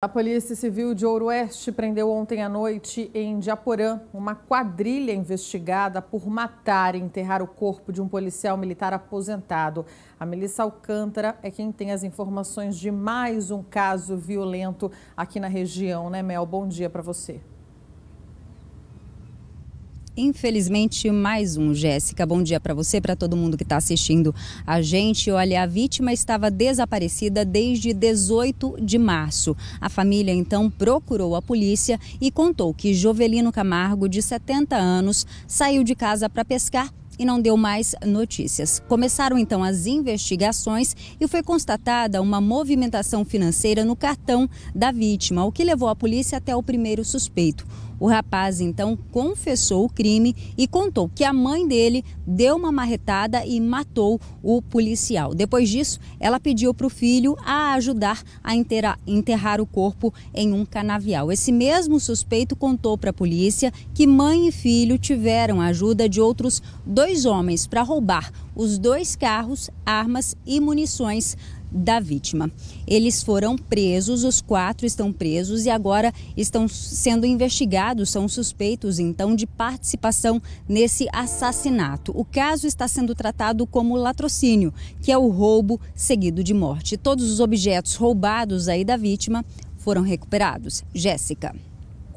A Polícia Civil de Ouro Oeste prendeu ontem à noite em Diaporã uma quadrilha investigada por matar e enterrar o corpo de um policial militar aposentado. A Melissa Alcântara é quem tem as informações de mais um caso violento aqui na região, né, Mel? Bom dia para você. Infelizmente, mais um, Jéssica. Bom dia para você, para todo mundo que está assistindo a gente. Olha, a vítima estava desaparecida desde 18 de março. A família então procurou a polícia e contou que Jovelino Camargo, de 70 anos, saiu de casa para pescar e não deu mais notícias. Começaram então as investigações e foi constatada uma movimentação financeira no cartão da vítima, o que levou a polícia até o primeiro suspeito. O rapaz então confessou o crime e contou que a mãe dele deu uma marretada e matou o policial. Depois disso, ela pediu para o filho a ajudar a enterrar o corpo em um canavial. Esse mesmo suspeito contou para a polícia que mãe e filho tiveram a ajuda de outros dois homens para roubar os dois carros, armas e munições da vítima. Eles foram presos, os quatro estão presos e agora estão sendo investigados, são suspeitos então de participação nesse assassinato. O caso está sendo tratado como latrocínio, que é o roubo seguido de morte. Todos os objetos roubados aí da vítima foram recuperados. Jéssica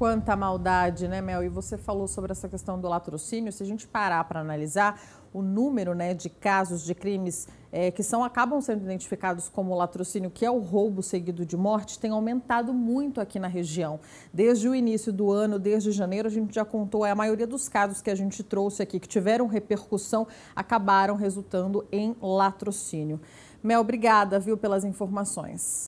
quanta maldade, né, Mel? E você falou sobre essa questão do latrocínio. Se a gente parar para analisar o número né, de casos de crimes é, que são, acabam sendo identificados como latrocínio, que é o roubo seguido de morte, tem aumentado muito aqui na região. Desde o início do ano, desde janeiro, a gente já contou, é, a maioria dos casos que a gente trouxe aqui, que tiveram repercussão, acabaram resultando em latrocínio. Mel, obrigada, viu, pelas informações.